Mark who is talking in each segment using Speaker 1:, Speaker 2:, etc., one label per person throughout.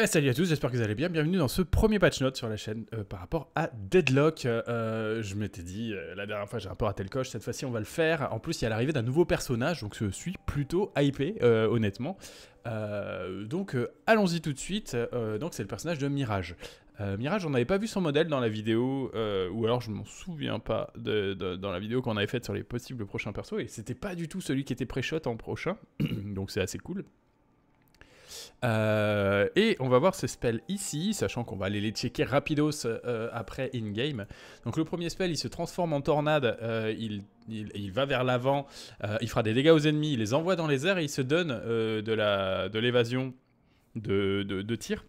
Speaker 1: Eh, salut à tous, j'espère que vous allez bien. Bienvenue dans ce premier patch note sur la chaîne euh, par rapport à Deadlock. Euh, euh, je m'étais dit, la dernière fois j'ai un peu raté le coche, cette fois-ci on va le faire. En plus, il y a l'arrivée d'un nouveau personnage, donc je suis plutôt hypé, honnêtement. donc allons-y tout de suite. donc c'est le personnage de Mirage. Mirage, on n'avait pas vu son modèle dans la vidéo, ou alors je m'en souviens pas dans la vidéo qu'on avait faite sur les possibles prochains persos, et c'était pas du tout celui qui était pré-shot en prochain, donc c'est assez cool. Euh, et on va voir ces spells ici, sachant qu'on va aller les checker rapidos euh, après in-game. Donc le premier spell, il se transforme en tornade, euh, il, va vers l'avant, il fera des dégâts aux ennemis, il les envoie dans les airs et il se donne de l'évasion de, tir.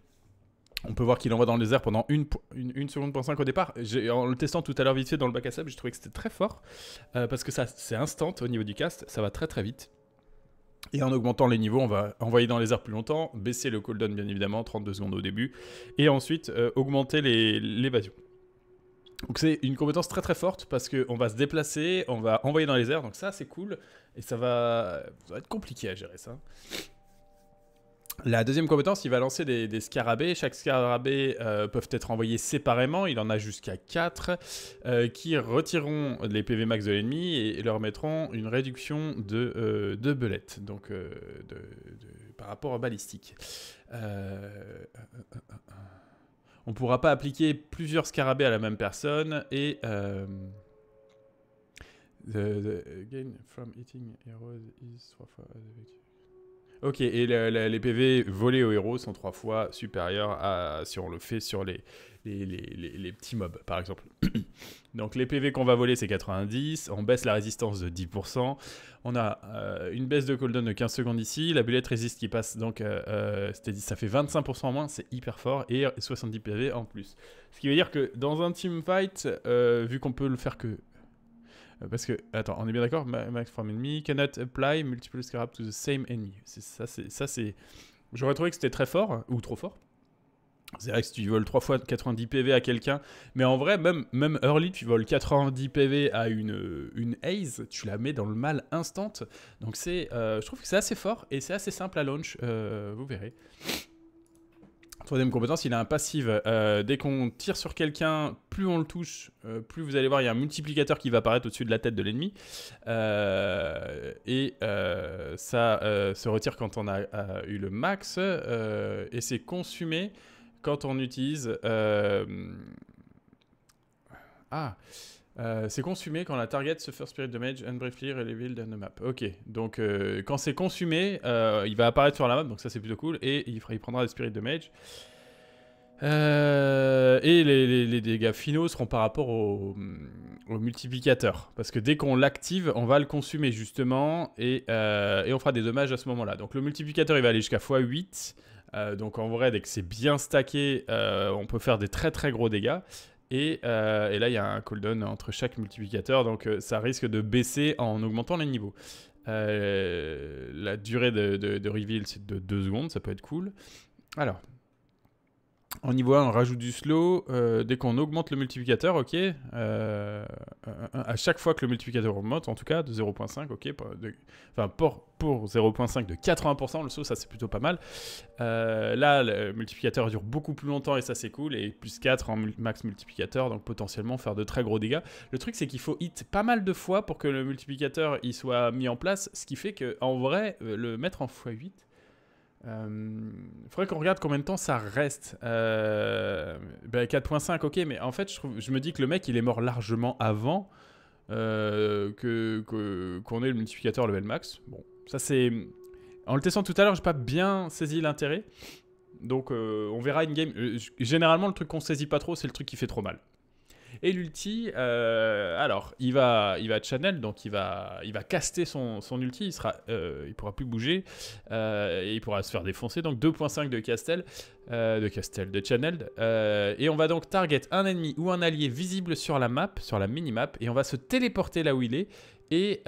Speaker 1: On peut voir qu'il envoie dans les airs pendant 1 une, seconde au départ. En le testant tout à l'heure vite fait dans le bac à sable, j'ai trouvé que c'était très fort. parce que ça c'est instant au niveau du cast, ça va très très vite. Et en augmentant les niveaux, on va envoyer dans les airs plus longtemps, baisser le cooldown bien évidemment, 32 secondes au début, et ensuite euh, augmenter l'évasion. Donc c'est une compétence très très forte parce qu'on va se déplacer, on va envoyer dans les airs, donc ça c'est cool, et ça va être compliqué à gérer ça. La deuxième compétence, il va lancer des, scarabées. Chaque scarabée euh, peut être envoyés séparément. Il en a jusqu'à 4 euh, qui retireront les PV max de l'ennemi et leur mettront une réduction de, euh, de belette, donc par rapport au balistique. On pourra pas appliquer plusieurs scarabées à la même personne et... The, from eating heroes is 3 fois Ok, et les PV volés aux héros sont trois fois supérieurs à si on le fait sur les, les, les, petits mobs, par exemple. Donc les PV qu'on va voler, c'est 90, on baisse la résistance de 10%, on a euh, une baisse de cooldown de 15 secondes ici, la bullet résiste qui passe, donc euh, euh ça fait 25% en moins, c'est hyper fort, et 70 PV en plus. Ce qui veut dire que dans un team fight, euh, vu qu'on peut le faire que euh, parce que, attends, on est bien d'accord, max from enemy cannot apply multiple scarab to the same enemy. Ça, c'est. ça c'est J'aurais trouvé que c'était très fort, hein, ou trop fort. C'est vrai que si tu voles 3 fois 90 PV à quelqu'un, mais en vrai, même, même early, tu voles 90 PV à une, une haze, tu la mets dans le mal instant. Donc c'est, euh, je trouve que c'est assez fort et c'est assez simple à launch, euh, vous verrez. Troisième compétence, il a un passive. Euh, dès qu'on tire sur quelqu'un, plus on le touche, euh, plus vous allez voir, il y a un multiplicateur qui va apparaître au-dessus de la tête de l'ennemi. Euh, et ça se retire quand on a, a eu le max. et c'est consumé quand on utilise... Ah euh, c'est consumé quand la target se fait spirit damage and briefly revealed dans the map. Ok, donc euh, quand c'est consumé, euh, il va apparaître sur la map, donc ça c'est plutôt cool, et il, prendra des spirit damage. et les, dégâts finaux seront par rapport au, multiplicateur. Parce que dès qu'on l'active, on va le consumer justement et, et, on fera des dommages à ce moment-là. Donc le multiplicateur il va aller jusqu'à x8. donc en vrai, dès que c'est bien stacké, on peut faire des très très gros dégâts. Euh, et, là, il y a un cooldown entre chaque multiplicateur, donc euh, ça risque de baisser en augmentant les niveaux. Euh, la durée de, de reveal, c'est de 2 secondes, ça peut être cool. Alors, on y voit, on rajoute du slow. Euh, dès qu'on augmente le multiplicateur, ok. Euh, à chaque fois que le multiplicateur augmente, en tout cas, de 0.5, ok. enfin, pour, pour 0.5 de 80%, le saut, ça c'est plutôt pas mal. Euh, là, le multiplicateur dure beaucoup plus longtemps et ça c'est cool. Et plus 4 en max multiplicateur, donc potentiellement faire de très gros dégâts. Le truc, c'est qu'il faut hit pas mal de fois pour que le multiplicateur il soit mis en place. Ce qui fait que en vrai, le mettre en x8 il euh, faudrait qu'on regarde combien de temps ça reste. 4.5, euh, ben, ok, mais en fait, je, me dis que le mec, il est mort largement avant euh, que qu'on ait le multiplicateur level max. Bon, ça c'est... En le testant tout à l'heure, j'ai pas bien saisi l'intérêt. Donc on verra in-game. généralement, le truc qu'on saisit pas trop, c'est le truc qui fait trop mal. Et l'ulti, euh, alors, il va, il va channel, donc il va, il va caster son, son ulti, il ne euh, pourra plus bouger, euh, et il pourra se faire défoncer. Donc 2.5 de Castel, de Castel, de channel. et on va donc target un ennemi ou un allié visible sur la map, sur la minimap, et on va se téléporter là où il est, et...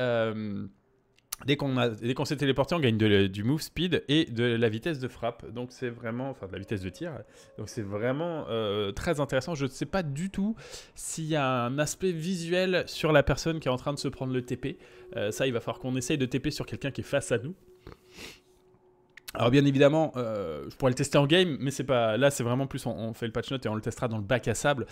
Speaker 1: Dès qu'on, a, dès qu'on s'est téléporté, on gagne du move speed et de la vitesse de frappe. Donc c'est vraiment, enfin de la vitesse de tir. Donc c'est vraiment euh, très intéressant. Je ne sais pas du tout s'il y a un aspect visuel sur la personne qui est en train de se prendre le TP. Euh, ça, il va falloir qu'on essaye de TP sur quelqu'un qui est face à nous. Alors bien évidemment, euh, je pourrais le tester en game, mais c'est pas là, c'est vraiment plus on, fait le patch note et on le testera dans le bac à sable.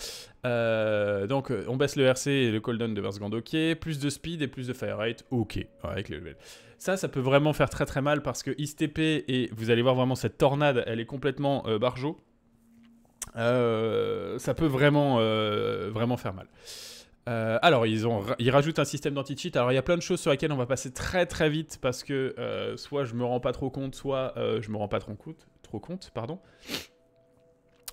Speaker 1: Euh, donc euh, on baisse le RC et le cooldown de secondes, ok. Plus de speed et plus de fire rate, ok. Avec les level. Ça, ça peut vraiment faire très très mal parce que ISTP et vous allez voir vraiment cette tornade, elle est complètement euh, barjo. ça peut vraiment vraiment faire mal. Euh, alors, ils, ont, ils rajoutent un système d'anti-cheat. Alors, il y a plein de choses sur lesquelles on va passer très très vite parce que euh, soit je me rends pas trop compte, soit euh, je me rends pas trop compte, trop compte, pardon.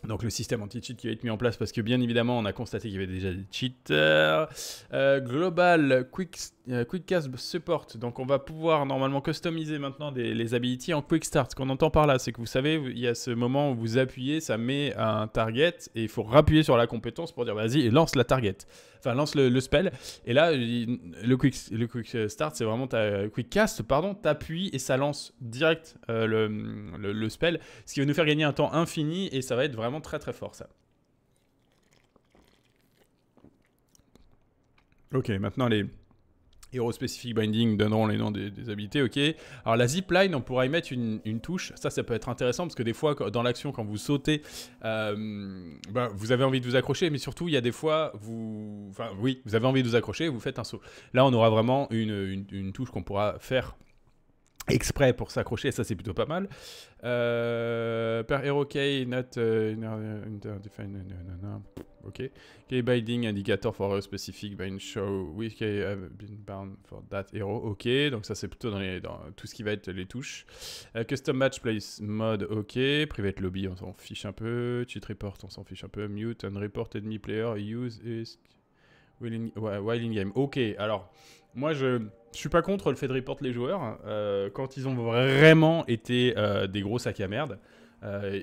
Speaker 1: Donc le système anti-cheat qui va être mis en place parce que bien évidemment on a constaté qu'il y avait déjà des cheaters. global Quick euh, quick QuickCast Support. Donc, on va pouvoir normalement customiser maintenant les abilities en Quick Start. Ce qu'on entend par là, c'est que vous savez, il y a ce moment où vous appuyez, ça met un target et il faut rappuyer sur la compétence pour dire vas-y lance la target. Enfin, lance le, spell. Et là, le Quick, le quick Start, c'est vraiment ta Quick Cast, pardon, t'appuies et ça lance direct euh, le, le spell. Ce qui va nous faire gagner un temps infini et ça va être vraiment très très fort ça. Ok, maintenant les, Hero Specific Binding donneront les noms des, habilités, ok. Alors la zipline, on pourra y mettre une, touche. Ça, ça peut être intéressant parce que des fois, dans l'action, quand vous sautez, vous avez envie de vous accrocher, mais surtout, il y a des fois, vous, enfin, oui, vous avez envie de vous accrocher, vous faites un saut. Là, on aura vraiment une, touche qu'on pourra faire exprès pour s'accrocher, ça c'est plutôt pas mal. per hero not ok. Okay, binding indicator for a specific bind show which have euh, been bound for that hero, ok. Donc ça c'est plutôt dans, les, dans, tout ce qui va être les touches. Euh, custom match place mode, ok. Private lobby, on s'en fiche un peu. Cheat report, on s'en fiche un peu. Mute and report enemy player use is while in, game, ok. Alors moi je suis pas contre le fait de report les joueurs hein. euh, quand ils ont vraiment été des gros sacs à merde.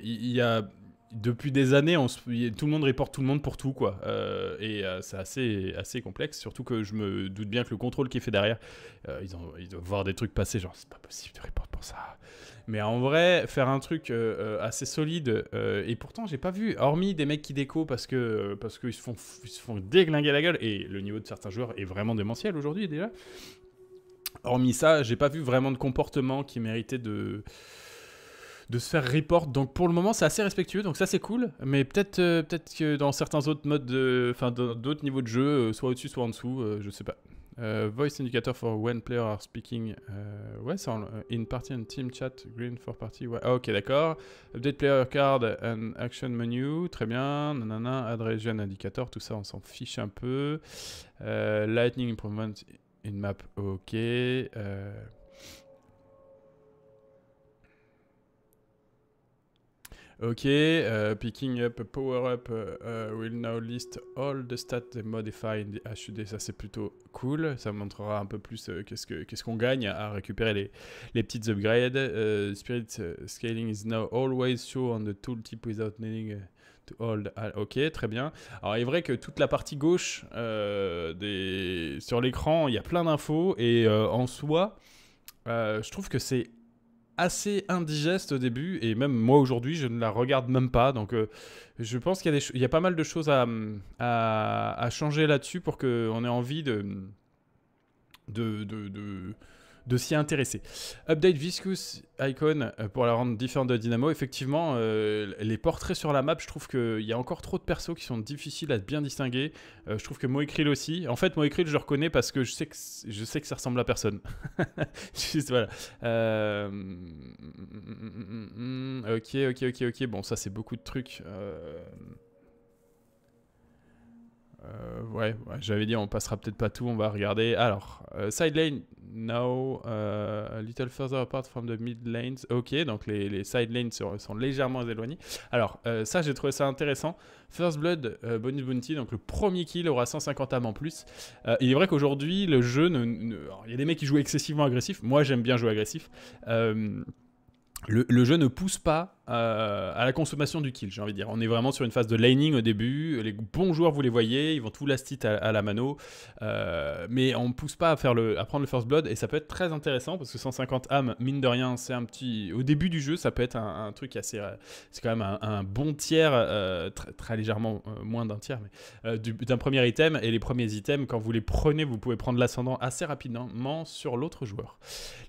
Speaker 1: Il y, a depuis des années, on tout le monde reporte tout le monde pour tout, quoi. Euh, et euh, c'est assez, assez complexe, surtout que je me doute bien que le contrôle qui est fait derrière, euh, ils, ont, doivent voir des trucs passer, genre c'est pas possible de reporter pour ça. Mais en vrai, faire un truc assez solide, et pourtant j'ai pas vu, hormis des mecs qui déco parce que parce qu'ils se font déglinguer la gueule, et le niveau de certains joueurs est vraiment démentiel aujourd'hui déjà. Hormis ça, j'ai pas vu vraiment de comportement qui méritait de de se faire report. Donc pour le moment, c'est assez respectueux, donc ça c'est cool. Mais peut-être euh, peut que dans certains autres modes, enfin d'autres niveaux de jeu, euh, soit au-dessus, soit en dessous, euh, je sais pas. voice indicator for when player are speaking. ouais, ça in party and team chat green for party. Ouais, ah, ok, d'accord. Update player card and action menu. Très bien. Nanana, addression indicator. Tout ça, on s'en fiche un peu. lightning improvement in map. Ok. Ok, euh, picking up power up euh, euh, will now list all the stats modified in the HUD. Ça c'est plutôt cool. Ça montrera un peu plus qu'est-ce qu'on gagne à récupérer les, les petites upgrades. spirit scaling is now always shown on the tooltip without needing to hold. ok, très bien. Alors il est vrai que toute la partie gauche des... sur l'écran, il y a plein d'infos et en soi, je trouve que c'est assez indigeste au début, et même moi aujourd'hui, je ne la regarde même pas. Donc euh, je pense qu'il y, a pas mal de choses à, à changer là-dessus pour qu'on ait envie de, de, de de s'y intéresser. Update Viscous Icon euh, pour la rendre différente de Dynamo. Effectivement, euh, les portraits sur la map, je trouve qu'il y a encore trop de persos qui sont difficiles à bien distinguer. Euh, je trouve que Moekril aussi. En fait, Moekril, je le reconnais parce que je sais que, je sais que ça ressemble à personne. Juste, voilà. Hum, hum, hum, ok, ok, ok, ok. Bon, ça, c'est beaucoup de trucs. Euh, ouais, j'avais dit on passera peut-être pas tout, on va regarder. Alors, euh, side lane, now a euh, little further apart from the mid lanes. Ok, donc les, les side lanes sont, légèrement éloignés. Alors, ça j'ai trouvé ça intéressant. First Blood, bonus bounty, donc le premier kill aura 150 âmes en plus. il est vrai qu'aujourd'hui, le jeu, ne, il y a des mecs qui jouent excessivement agressif. Moi j'aime bien jouer agressif. Le, le, jeu ne pousse pas euh, à la consommation du kill, j'ai envie de dire. On est vraiment sur une phase de laning au début. Les bons joueurs, vous les voyez, ils vont tout last hit à, la mano. Euh, mais on ne pousse pas à, faire le, à prendre le first blood. Et ça peut être très intéressant parce que 150 âmes, mine de rien, c'est un petit. Au début du jeu, ça peut être un, truc assez. C'est quand même un, bon tiers, euh, très, légèrement moins d'un tiers, mais d'un premier item. Et les premiers items, quand vous les prenez, vous pouvez prendre l'ascendant assez rapidement sur l'autre joueur.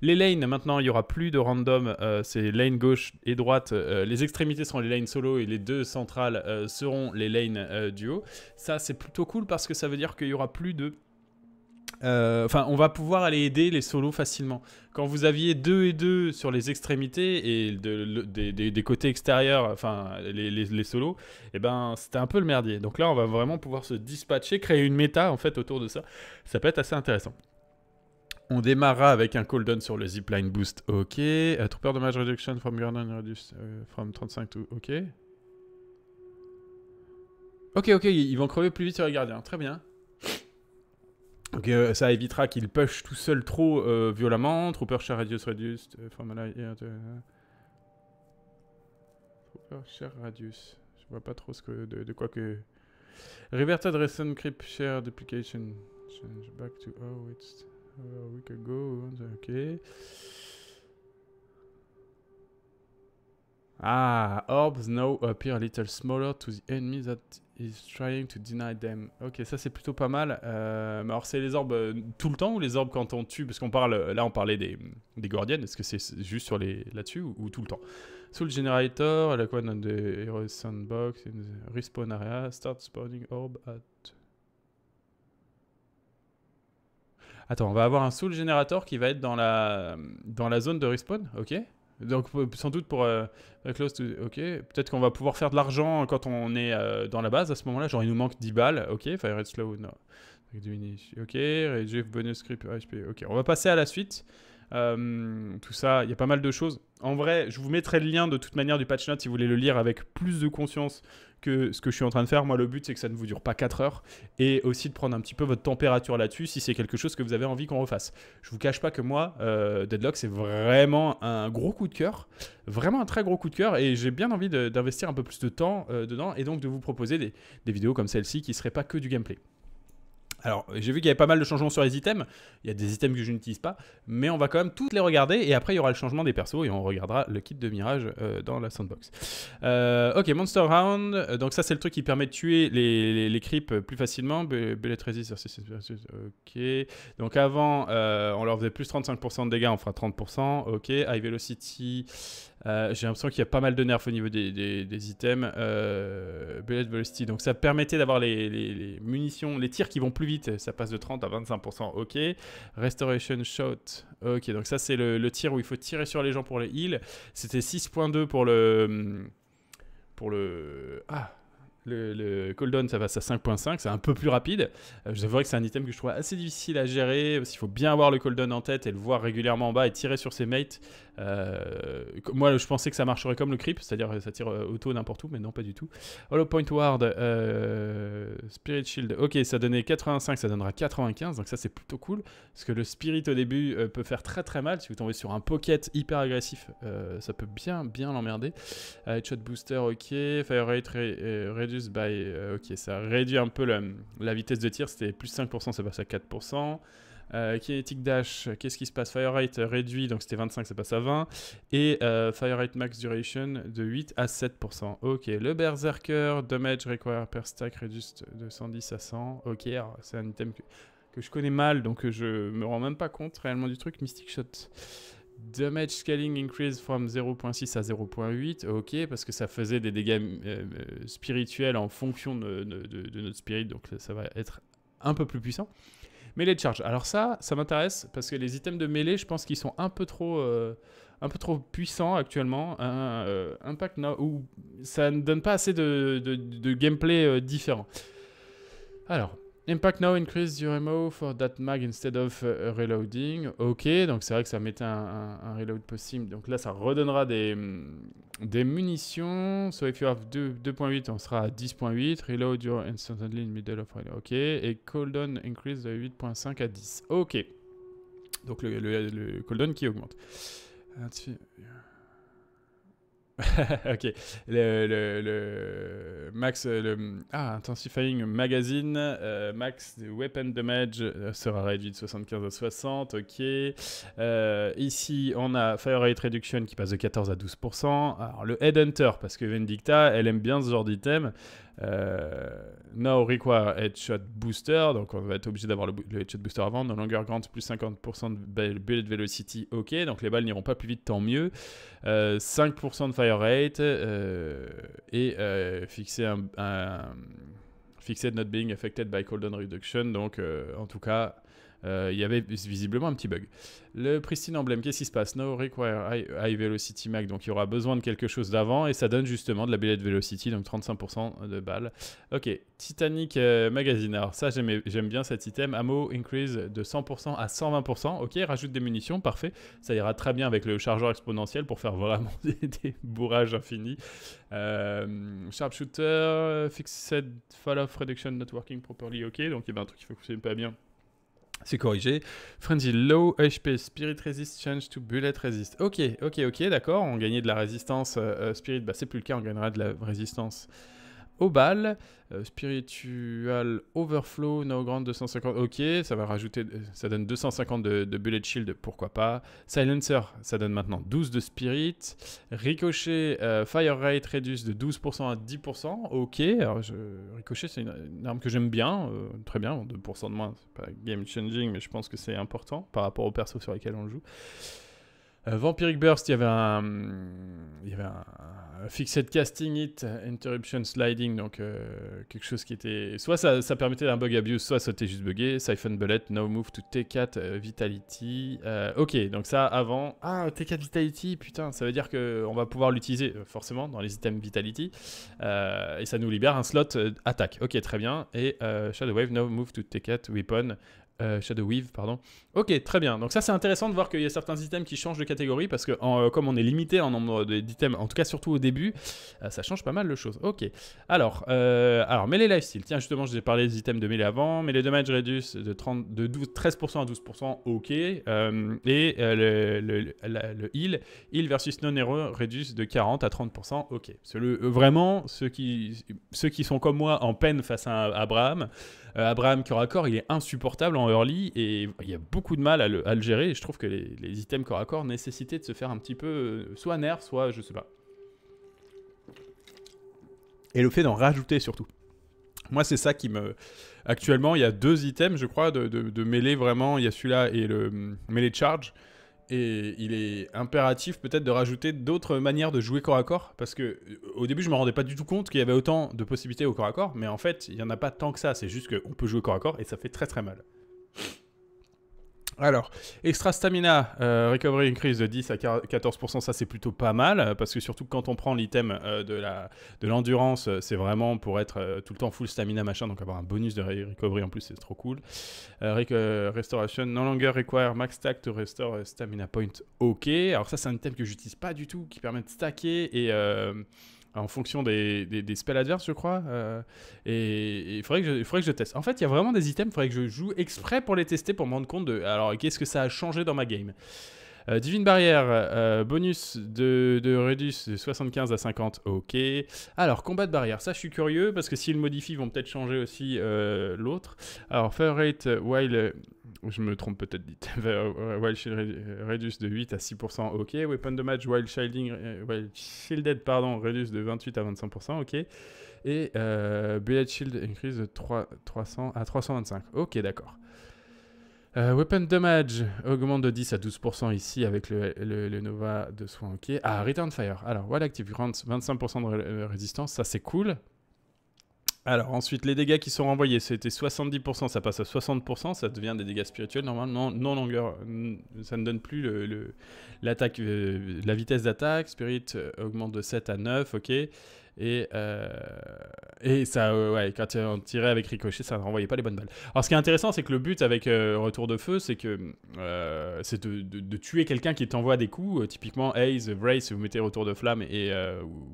Speaker 1: Les lanes, maintenant, il n'y aura plus de random. c'est lane gauche et droite euh, les extrémités seront les lanes solo et les deux centrales euh, seront les lanes euh, duo. Ça, c'est plutôt cool parce que ça veut dire qu'il y aura plus de... Enfin, on va pouvoir aller aider les solos facilement. Quand vous aviez deux et deux sur les extrémités et de, des, côtés extérieurs, enfin les, les, les, solos, et eh ben c'était un peu le merdier. Donc là, on va vraiment pouvoir se dispatcher, créer une méta en fait autour de ça. Ça peut être assez intéressant. On démarra avec un cooldown sur le zipline boost, ok. Euh, trooper damage reduction from guardian reduced euh, from 35 to, ok. Ok, ok, ils vont crever plus vite sur les gardiens, très bien. Ok, euh, ça évitera qu'il push tout seul trop violemment. Trooper share radius reduced from ally... Trooper share radius. Je vois pas trop ce que, de, quoi que... Reverted and creep share duplication. Change back to... Oh, it's a week ago. Ok. Ah, orbs now appear a little smaller to the enemy that is trying to deny them. Ok, ça c'est plutôt pas mal. Euh, mais alors c'est les orbes euh, tout le temps ou les orbes quand on tue Parce qu'on parle, euh, là on parlait des, des est-ce que c'est juste sur les là-dessus ou, tout le temps Soul Generator, la quoi dans the Hero Sandbox, Respawn Area, start spawning orb at Attends, on va avoir un Soul générateur qui va être dans la, dans la zone de respawn, ok donc sans doute pour euh, close to, ok peut-être qu'on va pouvoir faire de l'argent quand on est euh, dans la base à ce moment-là genre il nous manque 10 balles ok fire Red slow non ok bonus creep HP ok on va passer à la suite euh, tout ça, il y a pas mal de choses. En vrai, je vous mettrai le lien de toute manière du patch note si vous voulez le lire avec plus de conscience que ce que je suis en train de faire. Moi, le but, c'est que ça ne vous dure pas 4 heures et aussi de prendre un petit peu votre température là-dessus si c'est quelque chose que vous avez envie qu'on refasse. Je vous cache pas que moi, euh, Deadlock, c'est vraiment un gros coup de cœur, vraiment un très gros coup de cœur et j'ai bien envie d'investir un peu plus de temps euh, dedans et donc de vous proposer des, des vidéos comme celle-ci qui ne seraient pas que du gameplay. Alors, j'ai vu qu'il y avait pas mal de changements sur les items. Il y a des items que je n'utilise pas, mais on va quand même toutes les regarder. Et après, il y aura le changement des persos et on regardera le kit de mirage euh, dans la sandbox. Euh, ok, Monster Round. Euh, donc ça, c'est le truc qui permet de tuer les, les, creeps plus facilement. Bullet Resist. Ok. Donc avant, on leur faisait plus 35% de dégâts, on fera 30%. Ok. High Velocity. Euh, j'ai l'impression qu'il y a pas mal de nerfs au niveau des, items. Euh, bullet Velocity. Donc ça permettait d'avoir les, munitions, les tirs qui vont plus vite. Ça passe de 30 à 25%. Ok. Restoration Shot. Ok. Donc ça, c'est le, tir où il faut tirer sur les gens pour les heals. C'était 6.2 pour le. Pour le. Ah! Le, le, cooldown, ça passe à 5.5, c'est un peu plus rapide. Euh, je vois que c'est un item que je trouve assez difficile à gérer, parce faut bien avoir le cooldown en tête et le voir régulièrement en bas et tirer sur ses mates. Euh, moi, je pensais que ça marcherait comme le creep, c'est-à-dire euh, ça tire euh, auto n'importe où, mais non, pas du tout. Hollow Point Ward, Spirit Shield, ok, ça donnait 85, ça donnera 95, donc ça c'est plutôt cool, parce que le Spirit au début peut faire très très mal, si vous tombez sur un pocket hyper agressif, ça peut bien bien l'emmerder. Headshot Booster, ok, Fire Rate Reduce by, ok, ça réduit un peu la, la vitesse de tir, c'était plus 5%, ça passe à 4%. Kinetic euh, Dash Qu'est-ce qui se passe Fire Rate réduit, donc c'était 25, ça passe à 20. Et euh, Fire Rate Max Duration de 8 à 7%. Ok, le Berserker, Damage Required per Stack reduced de 110 à 100. Ok, c'est un item que, je connais mal, donc je me rends même pas compte réellement du truc. Mystic Shot. Damage scaling increase from 0.6 à 0.8, ok, parce que ça faisait des dégâts euh, spirituels en fonction de, notre spirit, donc ça va être un peu plus puissant. Melee de charge. Alors ça, ça m'intéresse parce que les items de mêlée, je pense qu'ils sont un peu trop, euh, un peu trop puissants actuellement. Un, euh, impact ça ne donne pas assez de, gameplay euh, différent. Alors, Impact now increase your ammo for that mag instead of euh, reloading. Ok, donc c'est vrai que ça mettait un, reload possible. Donc là, ça redonnera des, mm, des munitions. So if you have 2.8, on sera à 10.8. Reload your instantly in middle of reload. Ok, et cooldown increase de 8.5 à 10. Ok, donc le, le, cooldown qui augmente. ok. Le, Max, le ah, Intensifying Magazine, euh, Max Weapon Damage euh, sera réduit de 75 à 60. Ok. Euh, ici, on a Fire Rate Reduction qui passe de 14 à 12%. Alors, le Headhunter, parce que Vendicta, elle aime bien ce genre d'item. Euh, require Headshot Booster, donc on va être obligé d'avoir le, Headshot Booster avant. No Longer Grant, plus 50% de Bullet Velocity, ok, donc les balles n'iront pas plus vite, tant mieux. 5% euh, de Fire Rate, euh, et fixer un, Fixed Not Being Affected by Cold Reduction, donc en tout cas euh, il y avait visiblement un petit bug. Le Pristine emblème, qu'est-ce qui se passe No require high, velocity mag, donc il y aura besoin de quelque chose d'avant, et ça donne justement de la de velocity, donc 35% de balles. Ok, Titanic euh, Magazine, alors ça j'aime bien cet item, ammo increase de 100% à 120%, ok, rajoute des munitions, parfait, ça ira très bien avec le chargeur exponentiel pour faire vraiment des, bourrages infinis. Euh, sharpshooter, fixed fall off reduction not working properly, ok, donc il y a un truc qui fonctionne pas bien c'est corrigé. Frenzy low HP, Spirit Resist change to Bullet Resist. Ok, ok, ok, d'accord. On gagnait de la résistance euh, euh, Spirit, bah, c'est plus le cas, on gagnera de la résistance Obal, bal, euh, Spiritual Overflow, No Grand 250, ok, ça va rajouter, euh, ça donne 250 de, de, Bullet Shield, pourquoi pas. Silencer, ça donne maintenant 12 de Spirit. Ricochet, euh, Fire Rate Reduce de 12% à 10%, ok. Alors Ricochet, c'est une, arme que j'aime bien, très bien, 2% de moins, c'est pas game changing, mais je pense que c'est important par rapport au perso sur lesquels on le joue. Euh, Vampiric Burst, il y avait un, il y avait un, fixed casting It »,« interruption sliding, donc euh, quelque chose qui était. Soit ça, permettait un bug abuse, soit ça était juste bugué. « Siphon Bullet, No Move to T4 euh, Vitality. ok, donc ça avant. Ah, T4 Vitality, putain, ça veut dire qu'on va pouvoir l'utiliser forcément dans les items Vitality. et ça nous libère un slot attaque. Ok, très bien. Et Shadow Wave, No Move to T4 Weapon. Euh, Shadow Weave, pardon. Ok, très bien. Donc ça, c'est intéressant de voir qu'il y a certains items qui changent de catégorie parce que euh, comme on est limité en nombre d'items, en tout cas surtout au début, euh, ça change pas mal de choses. Ok. Alors, alors lifestyle. Tiens, justement, je vous ai parlé des items de melee avant. melee damage reduce de, 30, de 12, 13% à 12%. Ok. et le, heal, heal versus non-hero reduce de 40 à 30%. Ok. vraiment, ceux qui, ceux qui sont comme moi en peine face à Abraham. Euh, Abraham corps à corps, il est insupportable en early et il y a beaucoup de mal à le, gérer. Et je trouve que les, items corps à corps nécessitaient de se faire un petit peu euh, soit nerf, soit je sais pas. Et le fait d'en rajouter surtout. Moi, c'est ça qui me. Actuellement, il y a deux items, je crois, de, de, vraiment. Il y a celui-là et le hum, mêlée charge. Et il est impératif peut-être de rajouter d'autres manières de jouer corps à corps. Parce que euh, au début, je me rendais pas du tout compte qu'il y avait autant de possibilités au corps à corps. Mais en fait, il n'y en a pas tant que ça. C'est juste qu'on peut jouer corps à corps et ça fait très très mal. Alors, extra stamina, recovery euh, recovery increase de 10 à 14%, ça c'est plutôt pas mal, euh, parce que surtout quand on prend l'item euh, de l'endurance, c'est vraiment pour être tout le temps full stamina machin, donc avoir un bonus de recovery en plus, c'est trop cool. restoration, no longer require max stack to restore stamina point, ok. Alors ça c'est un item que j'utilise pas du tout, qui permet de stacker et en fonction des, des, spells adverses, je crois. Euh, et il faudrait, que je, faudrait que je teste. En fait, il y a vraiment des items, il faudrait que je joue exprès pour les tester, pour me rendre compte de. Alors, qu'est-ce que ça a changé dans ma game euh, Divine Barrière, euh, bonus de, de Redus de 75 à 50, ok. Alors, combat de barrière, ça je suis curieux parce que s'ils le modifient, ils vont peut-être changer aussi l'autre. Alors, Fire Rate while je me trompe peut-être dit. Euh, euh, wild Shield euh, Reduce de 8 à 6%, ok. Weapon Damage Wild, shielding, Shielded, pardon, Reduce de 28 à 25%, ok. Et Bullet Shield Increase 3, 300 à 325, ok, d'accord. weapon Damage augmente de 10 à 12% ici avec le, Nova de soins, ok. Ah, Return Fire. Alors, Wild Active grants 25% de résistance, ça c'est cool. Alors ensuite, les dégâts qui sont renvoyés, c'était 70%, ça passe à 60%, ça devient des dégâts spirituels normalement, non longueur, ça ne donne plus le, euh, la vitesse d'attaque, spirit euh, augmente de 7 à 9, ok. Et, euh, et ça, euh, quand on tirait avec Ricochet, ça ne renvoyait pas les bonnes balles. Alors ce qui est intéressant, c'est que le but avec euh, Retour de Feu, c'est que c'est de, tuer quelqu'un qui t'envoie des coups. typiquement, Ace, Brace, vous mettez Retour de Flamme, et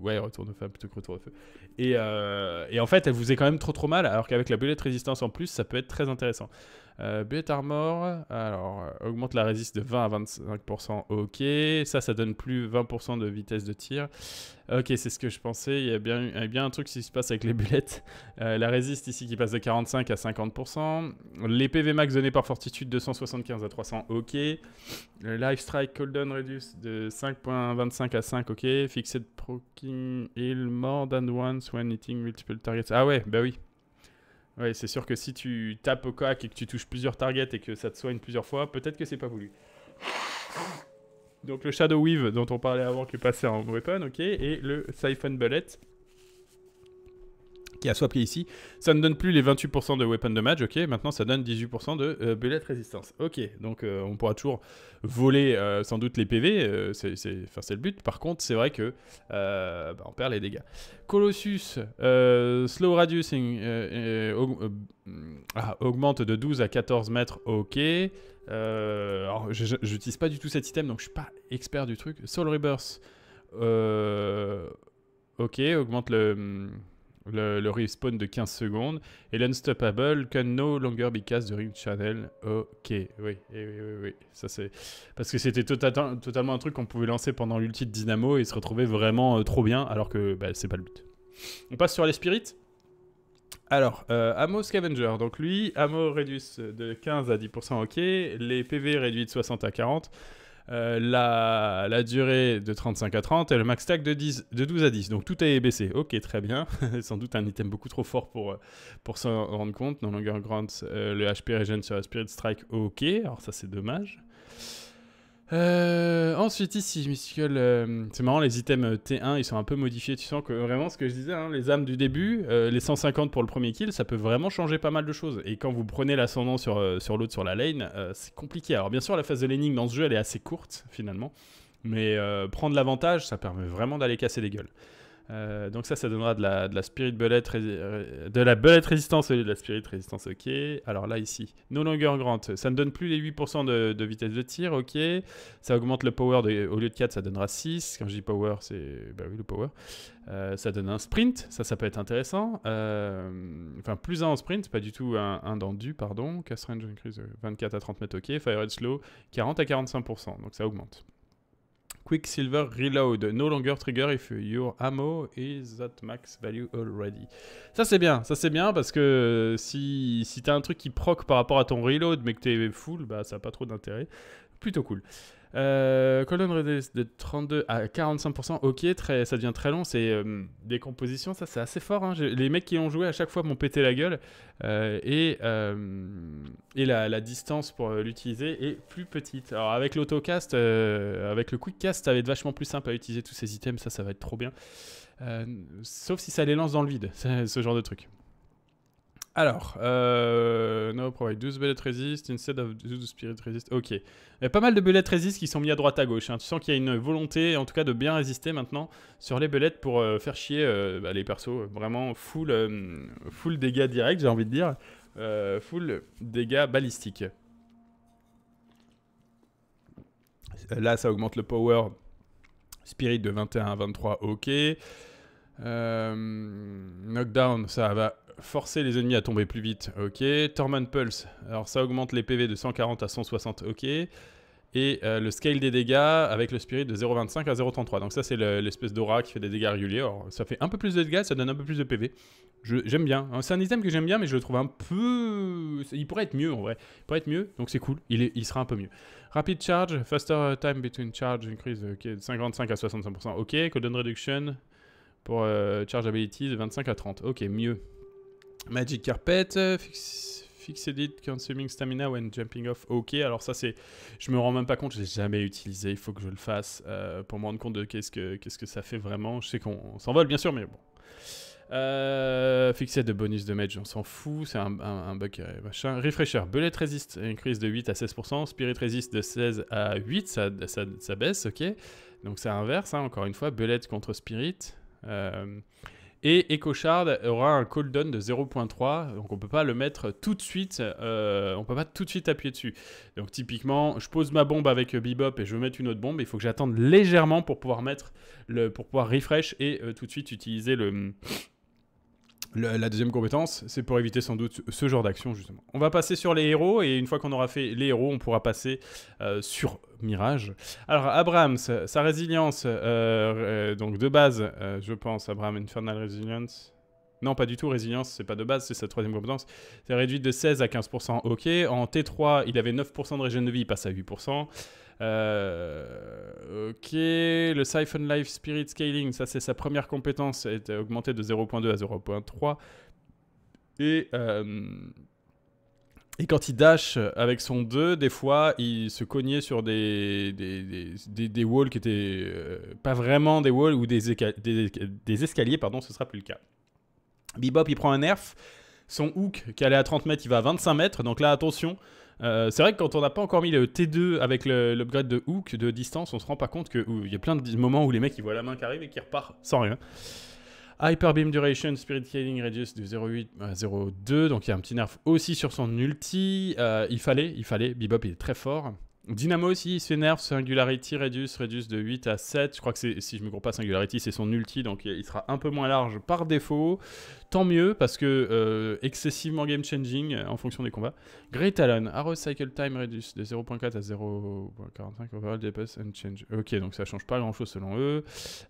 Speaker 1: ouais, Retour de Flamme plutôt que Retour de Feu. Et, en fait, elle vous est quand même trop trop mal, alors qu'avec la Bullet Résistance en plus, ça peut être très intéressant. Euh, Armor, alors, euh, augmente la résiste de 20 à 25%, ok. Ça, ça donne plus 20% de vitesse de tir. Ok, c'est ce que je pensais. Il y a bien, un truc qui se passe avec les bullets. Euh, la résiste ici qui passe de 45 à 50%. Les PV max donné par Fortitude, 275 à 300, ok. Le euh, Life Strike cooldown Reduce de 5.25 à 5, ok. Fixed Proking Heal more than once when hitting multiple targets. Ah ouais, bah oui. Ouais, c'est sûr que si tu tapes au coq et que tu touches plusieurs targets et que ça te soigne plusieurs fois, peut-être que c'est pas voulu. Donc le Shadow Weave dont on parlait avant qui est passé en weapon, ok, et le Siphon Bullet qui a soit ici. Ça ne donne plus les 28% de weapon damage, ok. Maintenant, ça donne 18% de euh, bullet résistance. Ok, donc euh, on pourra toujours voler euh, sans doute les PV, c'est le but. Par contre, c'est vrai que bah, on perd les dégâts. Colossus, slow radiusing, ah, augmente de 12 à 14 mètres, ok. alors, j'utilise pas du tout cet item, donc je suis pas expert du truc. Soul Rebirth, ok, augmente le hmm, le, le, respawn de 15 secondes, et l'unstoppable can no longer be cast during channel. Ok, oui, oui, oui, oui, ça c'est... Parce que c'était tota-, tota-, totalement un truc qu'on pouvait lancer pendant l'ulti de Dynamo et se retrouver vraiment euh, trop bien, alors que bah, c'est pas le but. On passe sur les spirits alors, euh, amos Scavenger, donc lui, Amo réduit de 15 à 10% OK, les PV réduits de 60 à 40, euh, la, durée de 35 à 30 et le max stack de, 10, de 12 à 10. Donc tout est baissé. Ok, très bien. Sans doute un item beaucoup trop fort pour, euh, pour s'en rendre compte. Non longer grants euh, le HP regen sur la Spirit Strike. Ok, alors ça c'est dommage. Euh, ensuite, ici, euh, c'est marrant, les items euh, T1, ils sont un peu modifiés. Tu sens que vraiment, ce que je disais, hein, les âmes du début, euh, les 150 pour le premier kill, ça peut vraiment changer pas mal de choses. Et quand vous prenez l'ascendant sur, sur l'autre, sur la lane, c'est compliqué. Alors, bien sûr, la phase de laning dans ce jeu, elle est assez courte, finalement. Mais prendre l'avantage, ça permet vraiment d'aller casser des gueules. Euh, donc ça, ça donnera de la, spirit bullet, de la bullet résistance lieu de la spirit résistance, ok. Alors là, ici, no longer grant, ça ne donne plus les 8% de, vitesse de tir, ok. Ça augmente le power, au lieu de 4, ça donnera 6. Quand je dis power, c'est... Bah oui, le power. Euh, ça donne un sprint, ça, ça peut être intéressant. Euh, enfin, plus un en sprint, pas du tout un, un pardon. Cast range increase 24 à 30 mètres, ok. Fire rate slow, 40 à 45%, donc ça augmente. Quicksilver Reload. No longer trigger if your ammo is at max value already. Ça c'est bien, ça c'est bien parce que si, si t'as un truc qui proc par rapport à ton reload mais que t'es full, bah ça n'a pas trop d'intérêt. Plutôt cool. Euh, colonne de 32 à 45%, ok, très, ça devient très long, c'est euh, des compositions, ça c'est assez fort. Hein. Les mecs qui ont joué à chaque fois m'ont pété la gueule euh, et, euh, et la, distance pour euh, l'utiliser est plus petite. Alors avec l'autocast, avec le quick-cast, ça va être vachement plus simple à utiliser tous ces items, ça ça va être trop bien. sauf si ça les lance dans le vide, ce genre de truc. Alors, euh, no provide 12 bullet resist instead of 12 spirit resist. Ok. Il y a pas mal de bullet resist qui sont mis à droite à gauche. Hein. Tu sens qu'il y a une volonté, en tout cas, de bien résister maintenant sur les bullets pour euh, faire chier euh, bah, les persos. Vraiment euh, full, dégâts directs, j'ai envie de dire. full dégâts balistiques. Là, ça augmente le power. Spirit de 21 à 23, ok. Euh, knockdown, ça va forcer les ennemis à tomber plus vite, ok. Torment Pulse, alors ça augmente les PV de 140 à 160, ok. Et euh, le scale des dégâts avec le spirit de 0,25 à 0,33. Donc ça c'est l'espèce d'aura qui fait des dégâts réguliers. Alors, ça fait un peu plus de dégâts, ça donne un peu plus de PV. J'aime bien. Hein, c'est un item que j'aime bien, mais je le trouve un peu... Il pourrait être mieux en vrai. Il pourrait être mieux, donc c'est cool. Il, est, il sera un peu mieux. Rapid charge, faster time between charge, increase ok. de 55 à 65%. Ok, codon reduction pour euh, charge abilities de 25 à 30. Ok, mieux. Magic Carpet, euh, Fixed edit consuming stamina when jumping off. Ok, alors ça c'est, je me rends même pas compte, je l'ai jamais utilisé. Il faut que je le fasse euh, pour me rendre compte de qu'est-ce que qu'est-ce que ça fait vraiment. Je sais qu'on s'envole bien sûr, mais bon. Euh, de bonus de mage, on s'en fout, c'est un, un, et bug euh, machin. Refresher, Bullet Resist, increase de 8 à 16%, Spirit Resist de 16 à 8, ça, ça, ça baisse, ok. Donc c'est inverse, hein, encore une fois, Bullet contre Spirit. Euh, et Shard aura un cooldown de 0.3, donc on peut pas le mettre tout de suite, euh, on peut pas tout de suite appuyer dessus. Donc typiquement, je pose ma bombe avec euh, Bebop et je veux mettre une autre bombe, il faut que j'attende légèrement pour pouvoir mettre le, pour pouvoir refresh et euh, tout de suite utiliser le la deuxième compétence, c'est pour éviter sans doute ce genre d'action justement. On va passer sur les héros et une fois qu'on aura fait les héros, on pourra passer euh, sur Mirage. Alors Abrams, sa résilience, euh, euh, donc de base, je pense, Abrams Infernal Resilience. Non, pas du tout, résilience, c'est pas de base, c'est sa troisième compétence. C'est réduite de 16 à 15%, ok. En T3, il avait 9% de régène de vie, il passe à 8%. Euh, ok, le Siphon Life Spirit Scaling, ça c'est sa première compétence, est augmentée de 0.2 à 0.3. Et, euh, et quand il dash avec son 2, des fois il se cognait sur des, des, des, des, walls qui étaient euh, pas vraiment des walls ou des, des, escaliers, pardon, ce sera plus le cas. Bebop il prend un nerf, son hook qui allait à 30 mètres il va à 25 mètres, donc là attention. Euh, c'est vrai que quand on n'a pas encore mis le T2 avec l'upgrade de hook de distance, on se rend pas compte qu'il y a plein de moments où les mecs ils voient la main qui arrive et qui repart sans rien. Hyper Beam Duration, Spirit healing Radius de 0.8 à 0.2, donc il y a un petit nerf aussi sur son ulti. Euh, il fallait, il fallait, Bibop il est très fort. Dynamo aussi, il s'énerve. Singularity, Reduce, Reduce de 8 à 7. Je crois que c'est, si je me trompe pas, Singularity, c'est son ulti, donc il sera un peu moins large par défaut. Tant mieux, parce que euh, excessivement game changing euh, en fonction des combats. Great Talon, Arrow Cycle Time Reduce de 0.4 à 0.45 overall and Change, Ok, donc ça change pas grand chose selon eux.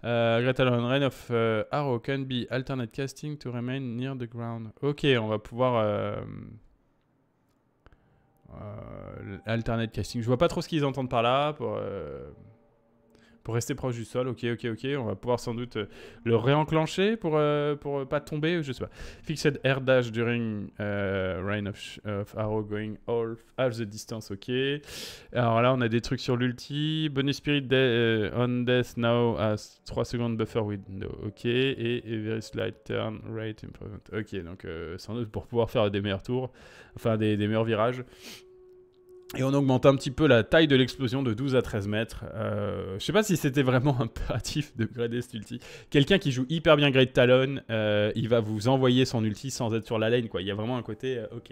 Speaker 1: Euh, Great Rain of Arrow can be alternate casting to remain near the ground. Ok, on va pouvoir. Euh, alternate casting. Je vois pas trop ce qu'ils entendent par là. Pour, euh, rester proche du sol. Ok, ok, ok. On va pouvoir sans doute euh, le réenclencher pour, euh, pour euh, pas tomber, je sais pas. Fixed air dash during rain of, arrow going all, half the distance, ok. Alors là, on a des trucs sur l'ulti. Bonus spirit on death now has 3 secondes buffer window, ok. Et, very slight turn rate improvement, ok. Donc sans doute pour pouvoir faire des meilleurs tours, enfin des meilleurs virages. Et on augmente un petit peu la taille de l'explosion de 12 à 13 mètres. Je euh, je sais pas si c'était vraiment impératif de grader cet ulti. Quelqu'un qui joue hyper bien Grade Talon, euh, il va vous envoyer son ulti sans être sur la lane. Quoi. Il y a vraiment un côté... Euh, ok.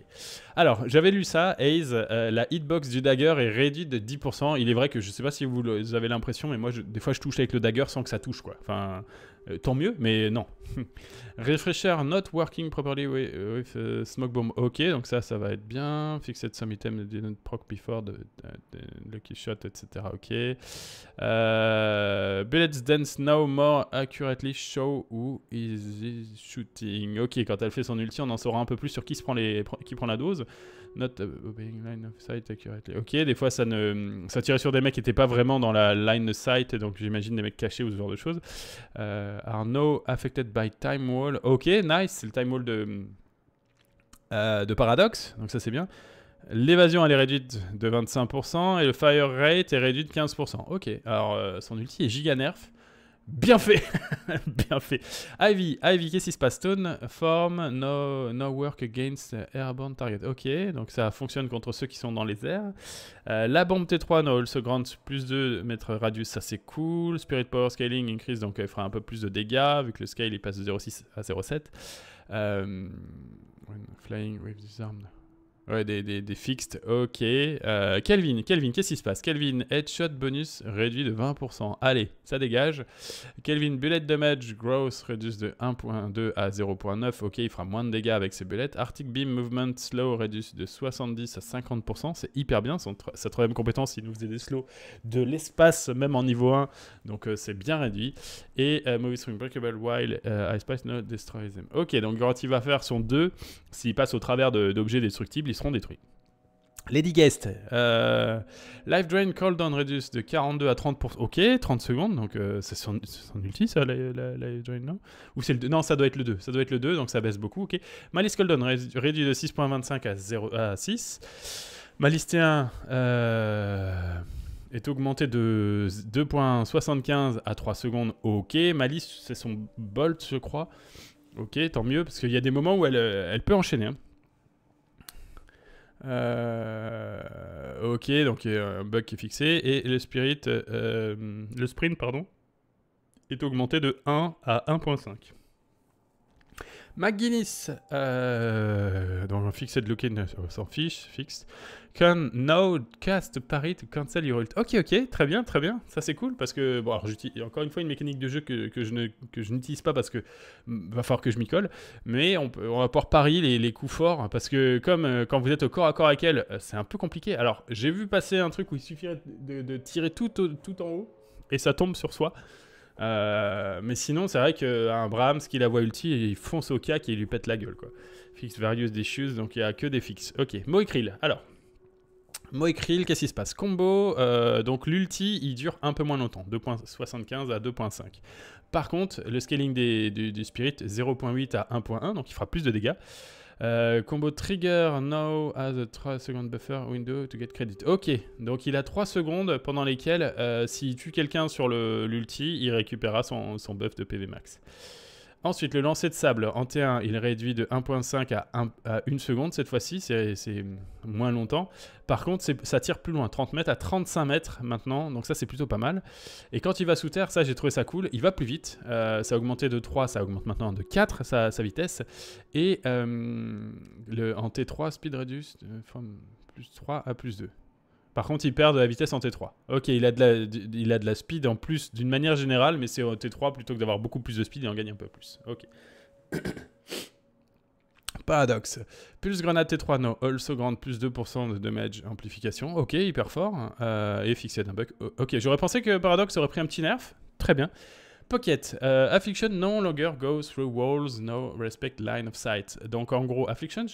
Speaker 1: Alors, j'avais lu ça, Aze, la hitbox du dagger est réduite de 10%. Il est vrai que je sais pas si vous avez l'impression, mais moi, je, des fois, je touche avec le dagger sans que ça touche. Quoi. Enfin, euh, tant mieux, mais non. Refresher not working properly with, euh, smoke bomb. Ok, donc ça, ça va être bien. Fixed some item didn't proc before, the, lucky shot, etc. Ok. Euh, bullets dance now more accurately show who is shooting. Ok, quand elle fait son ulti, on en saura un peu plus sur qui, se prend, les, qui prend la dose. Not obeying line of sight accurately. Ok, des fois ça ne tirait sur des mecs qui n'étaient pas vraiment dans la line of sight, donc j'imagine des mecs cachés ou ce genre de choses. Euh, are no affected by time wall. Ok, nice, c'est le time wall de, euh, de Paradox, donc ça c'est bien. L'évasion elle est réduite de 25% et le fire rate est réduit de 15%. Ok, alors euh, son ulti est giga nerf. Bien fait Bien fait Ivy, Ivy, qu'est-ce qui se passe Stone form no, no work against airborne target. Ok, donc ça fonctionne contre ceux qui sont dans les airs. Euh, la bombe T3 no also grant plus 2 mètres radius, ça c'est cool. Spirit power scaling increase, donc elle fera un peu plus de dégâts vu que le scale il passe de 0,6 à 0,7. Euh, flying with disarmed. Ouais, des, des, fixed, ok. Euh, Kelvin, Kelvin, qu'est-ce qui se passe Kelvin, headshot bonus réduit de 20%. Allez, ça dégage. Kelvin, bullet damage growth réduit de 1.2 à 0.9. Ok, il fera moins de dégâts avec ses bullets. Arctic Beam Movement Slow réduit de 70 à 50%. C'est hyper bien. sa troisième compétence, il nous faisait des slows de l'espace, même en niveau 1. Donc euh, c'est bien réduit. Et euh, Movie Breakable While euh, ice Spice No Destroy Them. Ok, donc quand il va faire son 2, s'il passe au travers d'objets destructibles, seront détruits. Lady Guest, euh, Life Drain Cold Reduce de 42 à 30%. Ok, 30 secondes, donc euh, c'est son, ulti ça, Life Drain, non Ou c'est le 2 Non, ça doit être le 2, ça doit être le 2, donc ça baisse beaucoup, ok. Malice cooldown réduit de 6.25 à, 0, à 6. Malice T1 est augmenté de 2.75 à 3 secondes, ok. Malice, c'est son Bolt, je crois. Ok, tant mieux, parce qu'il y a des moments où elle, euh, peut enchaîner, hein. Euh, ok, donc il y a un bug qui est fixé. Et le spirit, euh, le sprint, pardon, est augmenté de 1 à 1.5. McGuinness, euh, donc fixed looking, euh, s'en fiche, fixe. Can now cast parry to cancel your ult. Ok, ok, très bien, très bien. Ça c'est cool parce que, bon, alors j'utilise encore une fois une mécanique de jeu que, que je ne je n'utilise pas parce que mm, va falloir que je m'y colle. Mais on, on va pouvoir parier les, les, coups forts parce que, comme euh, quand vous êtes au corps à corps avec elle, euh, c'est un peu compliqué. Alors, j'ai vu passer un truc où il suffirait de, tirer tout, tout en haut et ça tombe sur soi. Euh, mais sinon, c'est vrai qu'un Brahms qui la voit ulti, il fonce au cac et il lui pète la gueule. Quoi. Fixe Various des donc il n'y a que des fixes. Ok, Moikril. Alors, Moikril, qu'est-ce qui se passe Combo, euh, donc l'ulti, il dure un peu moins longtemps, 2.75 à 2.5. Par contre, le scaling du, du, Spirit, 0.8 à 1.1, donc il fera plus de dégâts. Euh, combo trigger now has a 3 second buffer window to get credit. Ok, donc il a 3 secondes pendant lesquelles euh, s'il tue quelqu'un sur l'ulti, il récupérera son, son buff de PV max. Ensuite, le lancer de sable en T1, il réduit de 1.5 à, 1, seconde cette fois-ci, c'est moins longtemps. Par contre, ça tire plus loin, 30 mètres à 35 mètres maintenant, donc ça c'est plutôt pas mal. Et quand il va sous terre, ça j'ai trouvé ça cool, il va plus vite, euh, ça a augmenté de 3, ça augmente maintenant de 4 sa, vitesse. Et euh, le, en T3, speed reduce, de euh, plus 3 à plus 2. Par contre, il perd de la vitesse en T3. Ok, il a de la, il a de la speed en plus d'une manière générale, mais c'est en T3 plutôt que d'avoir beaucoup plus de speed, et en gagne un peu plus. Ok. Paradoxe. Pulse Grenade T3, no. Also grand, plus 2% de damage amplification. Ok, hyper fort. Hein. Euh, et fixé d'un bug. Ok, j'aurais pensé que Paradox aurait pris un petit nerf. Très bien. Pocket. Euh, affliction no longer goes through walls, no respect line of sight. Donc en gros, Affliction,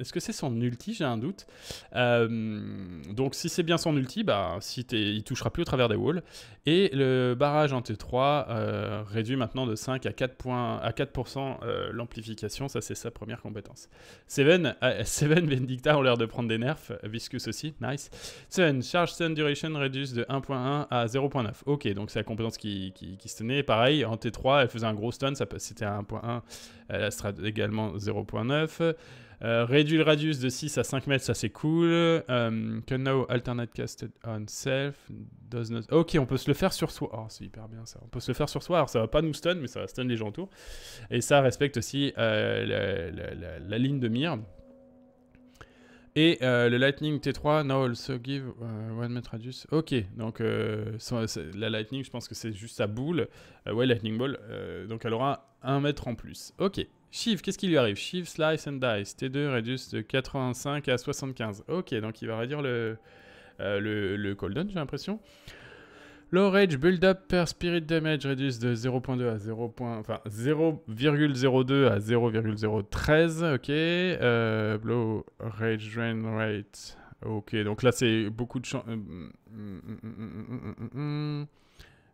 Speaker 1: est-ce que c'est son ulti J'ai un doute. Euh, donc si c'est bien son ulti, bah, si touchera plus au travers des walls. Et le barrage en T3 euh, réduit maintenant de 5 à 4%, à 4% euh, l'amplification. Ça, c'est sa première compétence. Seven, Seven Vendicta ont l'air de prendre des nerfs. Viscus aussi, nice. Seven, Charge Stun Duration réduce de 1.1 à 0.9. Ok, donc c'est la compétence qui, se tenait. Pareil, en T3, elle faisait un gros stun. C'était à 1.1. Elle sera également 0.9. Euh, réduit le radius de 6 à 5 mètres, ça c'est cool. can euh, now alternate cast on self. Ok, on peut se le faire sur soi. Oh, c'est hyper bien ça. On peut se le faire sur soi. Alors ça va pas nous stun, mais ça va stun les gens autour. Et ça respecte aussi euh, la, ligne de mire. Et le Lightning T3 now also give 1 meter radius. Ok, donc la Lightning, je pense que c'est juste sa boule. ouais, Lightning Ball. donc elle aura 1 mètre en plus. Ok. Shiv, qu'est-ce qui lui arrive Shiv, Slice and Dice. T2 réduce de 85 à 75. Ok, donc il va réduire le, euh, le, le cooldown, j'ai l'impression. Low Rage Build Up per Spirit Damage réduce de 0.2 à 0. Enfin, 0,02 à 0,013. Ok. Euh, blow Rage Drain Rate. Ok, donc là c'est beaucoup de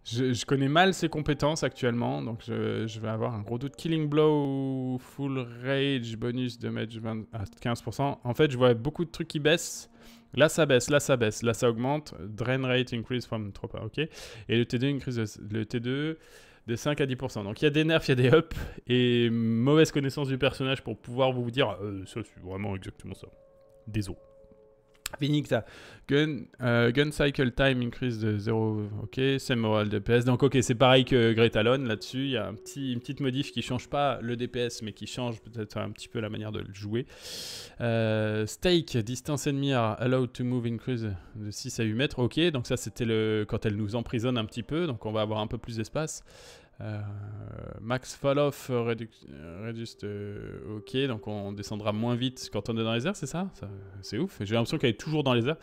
Speaker 1: je, connais mal ses compétences actuellement, donc je, vais avoir un gros doute. Killing Blow, Full Rage, bonus de match à 15%. Ah, en fait, je vois beaucoup de trucs qui baissent. Là, ça baisse, là, ça baisse, là, ça augmente. Drain rate increase from 3 ok. Et le T2 increase de, le T2 de 5 à 10%. Donc il y a des nerfs, il y a des ups, et mauvaise connaissance du personnage pour pouvoir vous dire euh, ça, c'est vraiment exactement ça. Désolé. Phoenix gun, euh, gun, Cycle Time increase de 0, ok, same overall DPS. Donc ok, c'est pareil que Gretalon là-dessus, il y a un petit, une petite modif qui change pas le DPS, mais qui change peut-être un petit peu la manière de le jouer. Euh, stake, distance ennemie allowed to move increase de 6 à 8 mètres, ok, donc ça c'était le quand elle nous emprisonne un petit peu, donc on va avoir un peu plus d'espace. Euh, max Falloff euh, Reduced euh, euh, OK, donc on descendra moins vite quand on est dans les airs, c'est ça, C'est ouf, j'ai l'impression qu'elle est toujours dans les airs.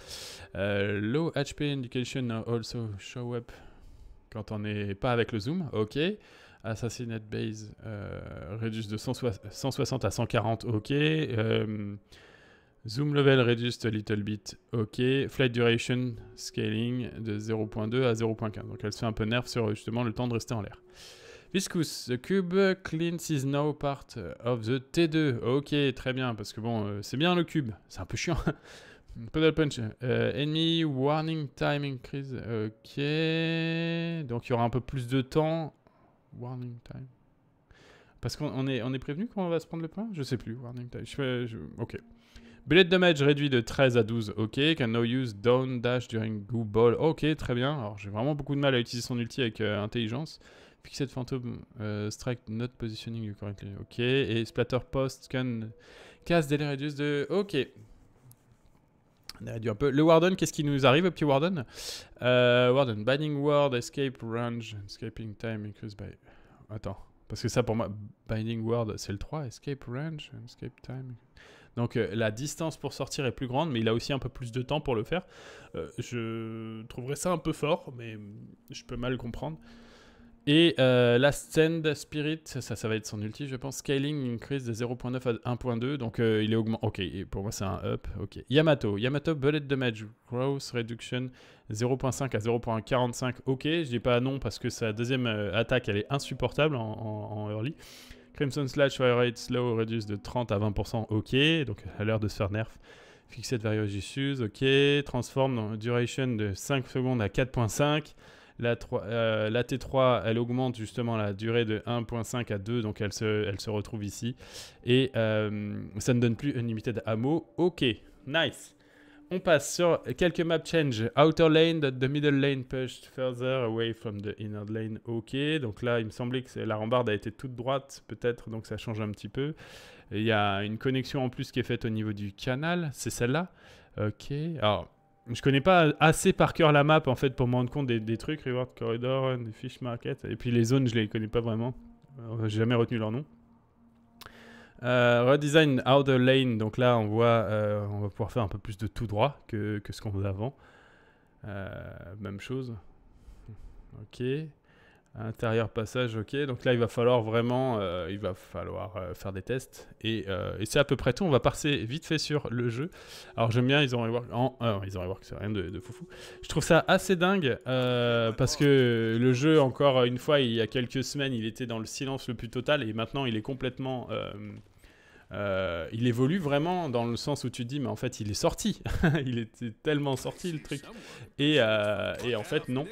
Speaker 1: Euh, low HP Indication also show up quand on n'est pas avec le zoom, OK. Assassinate Base reduce de 160 à 140, OK. Zoom level reduced a little bit. Ok. Flight duration scaling de 0.2 à 0.15. Donc elle se fait un peu nerf sur justement le temps de rester en l'air. Viscous, the cube cleans is now part of the T2. Ok, très bien, parce que bon, euh, c'est bien le cube, c'est un peu chiant. Puddle punch. Euh, enemy warning time increase. Ok. Donc il y aura un peu plus de temps. Warning time. Parce qu'on est, on est prévenu qu'on va se prendre le point Je sais plus. Warning time. ok. Bullet damage réduit de 13 à 12, ok. Can no use down dash during goo ball, ok, très bien. Alors j'ai vraiment beaucoup de mal à utiliser son ulti avec euh, intelligence. Fixed phantom euh, strike not positioning correctly, ok. Et splatter post can cast delay reduce de, ok. On a réduit un peu. Le Warden, qu'est-ce qui nous arrive, petit Warden euh, Warden, Binding Ward, Escape Range, Escaping Time, Increase by... Attends, parce que ça pour moi, Binding Ward, c'est le 3, Escape Range, Escape Time... Donc euh, la distance pour sortir est plus grande, mais il a aussi un peu plus de temps pour le faire. Euh, je trouverais ça un peu fort, mais mm, je peux mal comprendre. Et euh, la Last Spirit, ça, ça va être son ulti, je pense. Scaling increase de 0.9 à 1.2, donc il est augmenté. Ok, pour moi c'est un up. Ok. Yamato, Yamato Bullet Damage, Growth Reduction 0.5 à 0.45. Ok, je dis pas non parce que sa deuxième attaque elle est insupportable en early. Crimson Slash Fire Rate Slow Reduce de 30 à 20%, ok, donc à l'heure de se faire nerf. Fixed Various Issues, ok. Transform Duration de 5 secondes à 4.5. La, euh, la T3, elle augmente justement la durée de 1.5 à 2, donc elle se, elle se retrouve ici. Et euh, ça ne donne plus Unlimited Ammo, ok, nice. On passe sur quelques map change. Outer lane, the middle lane pushed further away from the inner lane. Ok, donc là il me semblait que la rambarde a été toute droite peut-être, donc ça change un petit peu. Il y a une connexion en plus qui est faite au niveau du canal, c'est celle-là. Ok, alors je connais pas assez par cœur la map en fait pour me rendre compte des, trucs, Reward Corridor, Fish Market, et puis les zones je les connais pas vraiment, euh, j'ai jamais retenu leur nom. Euh, redesign outer lane, donc là on voit, euh, on va pouvoir faire un peu plus de tout droit que, que ce qu'on faisait avant. Euh, même chose. Ok. Intérieur passage, ok. Donc là il va falloir vraiment, il va falloir faire des tests. Et, et c'est à peu près tout, on va passer vite fait sur le jeu. Alors j'aime bien, ils ont rework, en, ils ont rework, c'est rien de, de, foufou. Je trouve ça assez dingue parce que le jeu, encore une fois, il y a quelques semaines, il était dans le silence le plus total et maintenant il est complètement... Euh, il évolue vraiment dans le sens où tu te dis, mais en fait, il est sorti. il était tellement sorti le truc. Et, euh, et, en fait, non.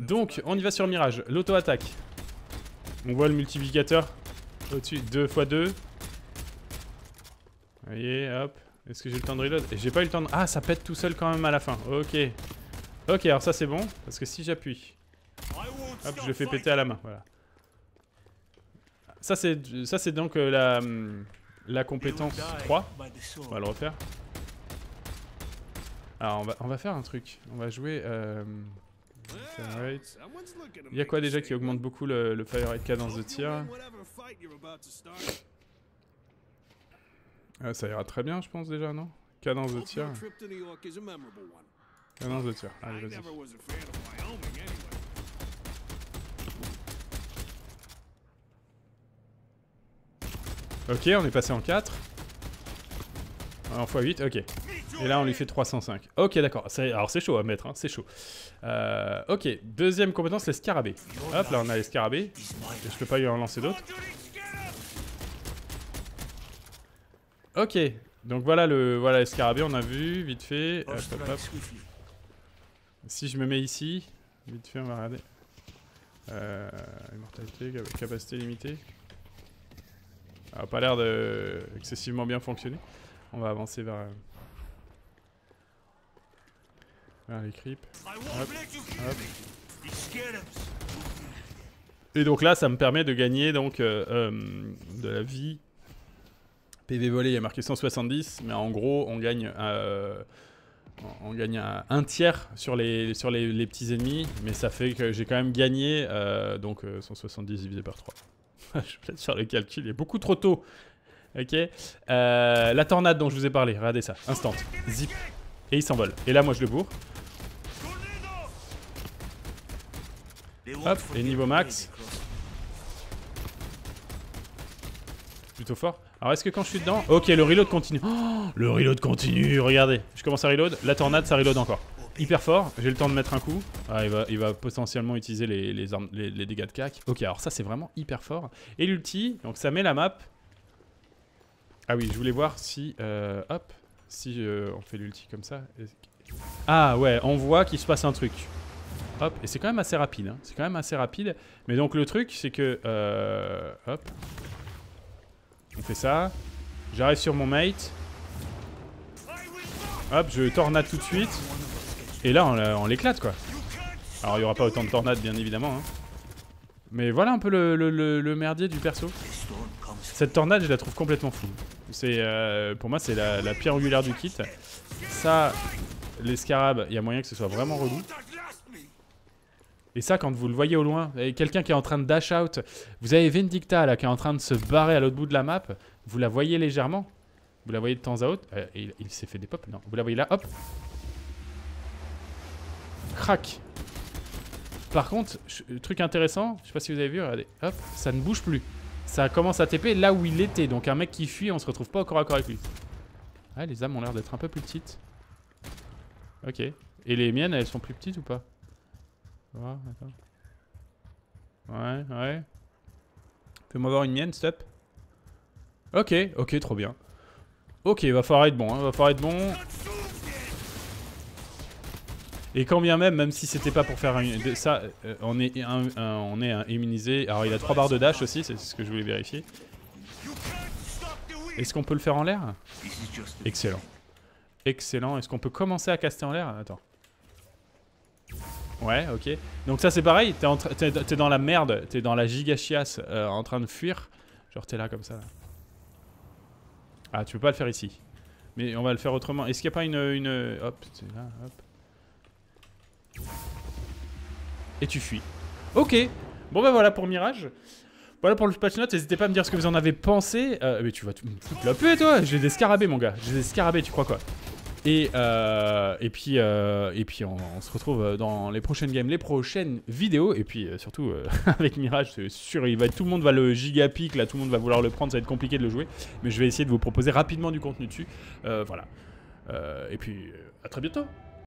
Speaker 1: Donc, on y va sur Mirage. L'auto-attaque. On voit le multiplicateur au-dessus. 2 x 2. Vous voyez, hop. Est-ce que j'ai le temps de reload J'ai pas eu le temps de... Ah, ça pète tout seul quand même à la fin. Ok. Ok, alors ça, c'est bon. Parce que si j'appuie... Hop, je le fais péter à la main. Voilà. Ça, c'est donc euh, la... Hum, la compétence 3. On va le refaire. Alors, on va, on va faire un truc. On va jouer... Euh, Il y a quoi déjà qui augmente beaucoup le, fire rate cadence de tir ah, Ça ira très bien, je pense, déjà, non Cadence de tir. Cadence de tir. Allez, vas-y. Ok, on est passé en 4. Ah, en x8, ok. Et là, on lui fait 305. Ok, d'accord. Alors, c'est chaud à mettre, hein, c'est chaud. Euh, ok, deuxième compétence, les scarabées. Hop, là, on a les scarabées. Je peux pas lui en lancer d'autres. Ok, donc voilà, le, voilà les scarabées, on a vu, vite fait. Si je me mets ici, vite fait, on va regarder. Euh, immortalité, capacité limitée. Ça n'a pas l'air de excessivement bien fonctionner. On va avancer vers, les creeps. Et donc là, ça me permet de gagner donc euh, euh, de la vie. PV volé, il y a marqué 170, mais en gros, on gagne, euh, on gagne un tiers sur les, sur les, petits ennemis, mais ça fait que j'ai quand même gagné donc 170 divisé par 3. je vais être faire le calcul, il est beaucoup trop tôt. Ok. Euh, la tornade dont je vous ai parlé, regardez ça, instant. Zip. Et il s'envole. Et là, moi, je le bourre. Hop, et niveau max. Plutôt fort. Alors, est-ce que quand je suis dedans... Ok, le reload continue. Oh, le reload continue, regardez. Je commence à reload, la tornade, ça reload encore hyper fort. J'ai le temps de mettre un coup. Ah, il, va, potentiellement utiliser les, armes, les, dégâts de cac. Ok, alors ça, c'est vraiment hyper fort. Et l'ulti, donc ça met la map. Ah oui, je voulais voir si... Euh, hop, si euh, on fait l'ulti comme ça. Ah ouais, on voit qu'il se passe un truc. Hop, et c'est quand même assez rapide. Hein. C'est quand même assez rapide. Mais donc le truc, c'est que... Euh, hop. On fait ça. J'arrive sur mon mate. Hop, je tornade tout de suite. Et là, on, l'éclate, quoi. Alors, il n'y aura pas autant de tornades, bien évidemment. Hein. Mais voilà un peu le, merdier du perso. Cette tornade, je la trouve complètement fou. C'est, euh, pour moi, c'est la, pierre angulaire du kit. Ça, les il y a moyen que ce soit vraiment relou. Et ça, quand vous le voyez au loin, quelqu'un qui est en train de dash out, vous avez Vindicta là qui est en train de se barrer à l'autre bout de la map, vous la voyez légèrement, vous la voyez de temps à autre, euh, il, il s'est fait des pop, non, vous la voyez là, hop, Crac Par contre, truc intéressant, je sais pas si vous avez vu, regardez, hop, ça ne bouge plus. Ça commence à TP là où il était, donc un mec qui fuit, on se retrouve pas encore à corps avec lui. Ah, les âmes ont l'air d'être un peu plus petites. Ok. Et les miennes, elles sont plus petites ou pas Ouais, ouais. Fais-moi voir une mienne, stop. Ok, ok, trop bien. Ok, va falloir être bon, hein, va falloir être bon. Et quand bien même, même si c'était pas pour faire ça, euh, on est, immunisé. Alors il a trois barres de dash aussi, c'est ce que je voulais vérifier. Est-ce qu'on peut le faire en l'air Excellent. Excellent. Est-ce qu'on peut commencer à caster en l'air Attends. Ouais, ok. Donc ça c'est pareil, t'es dans la merde, t'es dans la giga chiasse euh, en train de fuir. Genre t'es là comme ça. Ah, tu peux pas le faire ici. Mais on va le faire autrement. Est-ce qu'il n'y a pas une... une... Hop, c'est là, hop. Et tu fuis. Ok. Bon bah voilà pour Mirage. Voilà pour le patch note, n'hésitez pas à me dire ce que vous en avez pensé. Euh, mais tu vas tout foutre toi J'ai des scarabées mon gars, j'ai des scarabées, tu crois quoi et, euh, et puis, euh, et puis on, se retrouve dans les prochaines games, les prochaines vidéos. Et puis surtout, avec Mirage, c'est sûr, tout le monde va le gigapic, là, tout le monde va vouloir le prendre, ça va être compliqué de le jouer. Mais je vais essayer de vous proposer rapidement du contenu dessus. voilà. et puis, à très bientôt